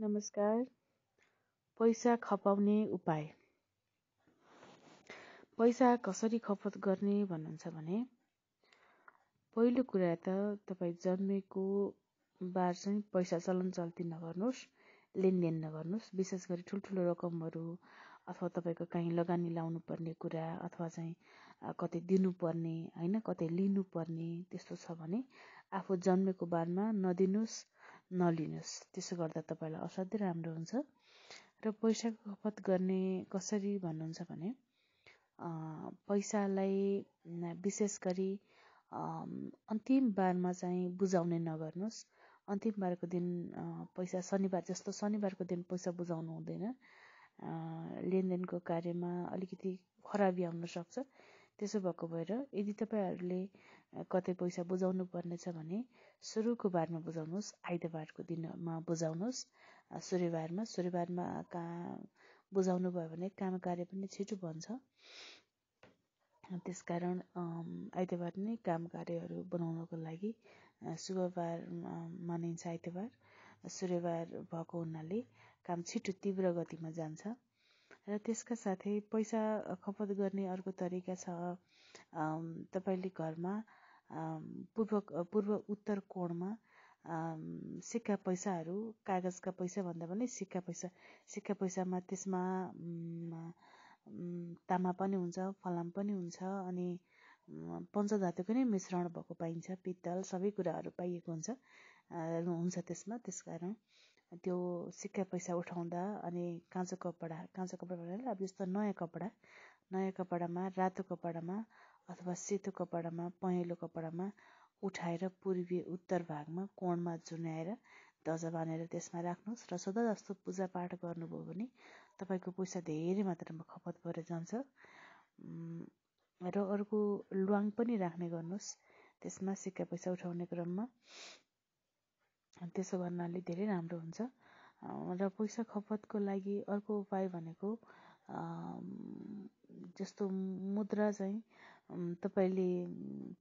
नमस्कार पैसा खपाउने उपाय पैसा कसरी खपत गर्ने भन्नुहुन्छ भने पहिलो कुरा त तपाईँ जन्मेको बार चाहिँ पैसा चलन चल्ती नगर्नुहोस् लेनदेन नगर्नुहोस् विशेष गरी ठुल्ठुलो रकमहरू अथवा तपाईँको काहीँ लगानी लाउनु पर्ने कुरा अथवा चाहिँ कतै दिनुपर्ने होइन कतै लिनुपर्ने त्यस्तो छ भने आफू जन्मेको बारमा नदिनुहोस् नलिनुहोस् त्यसो गर्दा तपाईँलाई असाध्यै राम्रो हुन्छ र पैसाको खपत गर्ने कसरी भन्नुहुन्छ भने पैसालाई विशेष गरी अन्तिम बारमा चाहिँ बुझाउने नगर्नुहोस् बारको दिन पैसा शनिबार जस्तो शनिबारको दिन पैसा बुझाउनु हुँदैन लेनदेनको कार्यमा अलिकति खराबी आउन सक्छ त्यसो भएको भएर यदि तपाईँहरूले कतै पैसा बुझाउनु पर्नेछ भने सुरुको बारमा बुझाउनुहोस् आइतबारको दिनमा बुझाउनुहोस् सूर्यबारमा सूर्यबारमा कहाँ बुझाउनु भयो भने काम कार्य पनि छिटो बन्छ कारण आइतबार नै काम कार्यहरू बनाउनको लागि शुभबार मानिन्छ आइतबार सूर्यबार भएको हुनाले काम छिटो तीव्र गतिमा जान्छ र त्यसका साथै पैसा खपत गर्ने अर्को तरिका छ तपाईँले घरमा पूर्व पूर्व उत्तर कोणमा सिक्का पैसाहरू कागजका पैसा भन्दा पनि सिक्का पैसा सिक्का पैसामा त्यसमा तामा पनि हुन्छ फलाम पनि हुन्छ अनि पञ्चधातुको नै मिश्रण भएको पाइन्छ पित्तल सबै कुराहरू पाइएको हुन्छ हुन्छ त्यसमा त्यस कारण त्यो सिक्का पैसा उठाउँदा अनि काँचो कपडा काँचो कपडा भनेको अब जस्तो नयाँ कपडा नयाँ कपडामा रातो कपडामा अथवा सेतो कपडामा पहेँलो कपडामा उठाएर पूर्वी उत्तर भागमा कोणमा जुन्याएर दजा बाँधेर त्यसमा राख्नुहोस् र सदा जस्तो पूजापाठ गर्नुभयो भने तपाईँको पैसा धेरै मात्रामा खपत भएर जान्छ र अर्को ल्वाङ पनि राख्ने गर्नुहोस् त्यसमा सिक्का पैसा उठाउने क्रममा त्यसो गर्नाले धेरै राम्रो हुन्छ र पैसा खपतको लागि अर्को उपाय भनेको जस्तो मुद्रा चाहिँ तपाईँले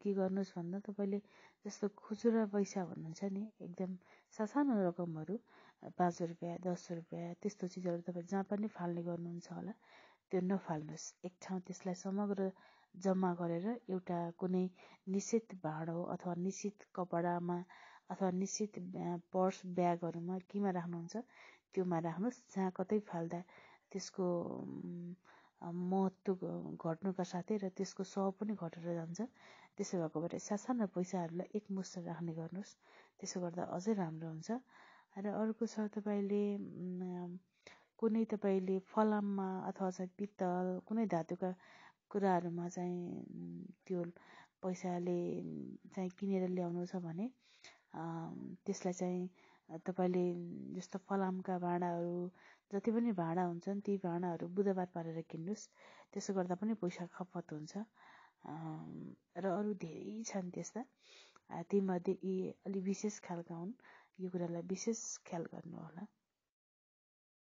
के गर्नुहोस् भन्दा तपाईँले जस्तो खुचुरा पैसा भन्नुहुन्छ नि एकदम सासानो रकमहरू पाँच रुपियाँ दस रुपियाँ त्यस्तो चिजहरू तपाईँ जहाँ पनि फाल्ने गर्नुहुन्छ होला त्यो नफाल्नुहोस् एक ठाउँ त्यसलाई समग्र जम्मा गरेर एउटा कुनै निश्चित भाँडो अथवा निश्चित कपडामा अथवा निश्चित पर्स ब्यागहरूमा केमा राख्नुहुन्छ त्योमा राख्नुहोस् जहाँ कतै फाल्दा त्यसको महत्त्व घट्नुका साथै र त्यसको सह पनि घटेर जान्छ त्यसो भएको भएर सासाना पैसाहरूलाई एकमुष्ट राख्ने गर्नुहोस् त्यसो गर्दा अझै राम्रो हुन्छ र अर्को छ तपाईँले कुनै तपाईँले फलाममा अथवा चाहिँ पित्तल कुनै धातुका कुराहरूमा चाहिँ त्यो पैसाले चाहिँ किनेर ल्याउनु छ भने त्यसलाई चाहिँ तपाईँले जस्तो फलामका भाँडाहरू जति पनि भाँडा हुन्छन् ती भाँडाहरू बुधबार पारेर किन्नुहोस् त्यसो गर्दा पनि पैसा खपत हुन्छ र अरू धेरै छन् त्यस्ता तीमध्ये यी अलि विशेष खालका हुन् यो कुरालाई विशेष ख्याल गर्नुहोला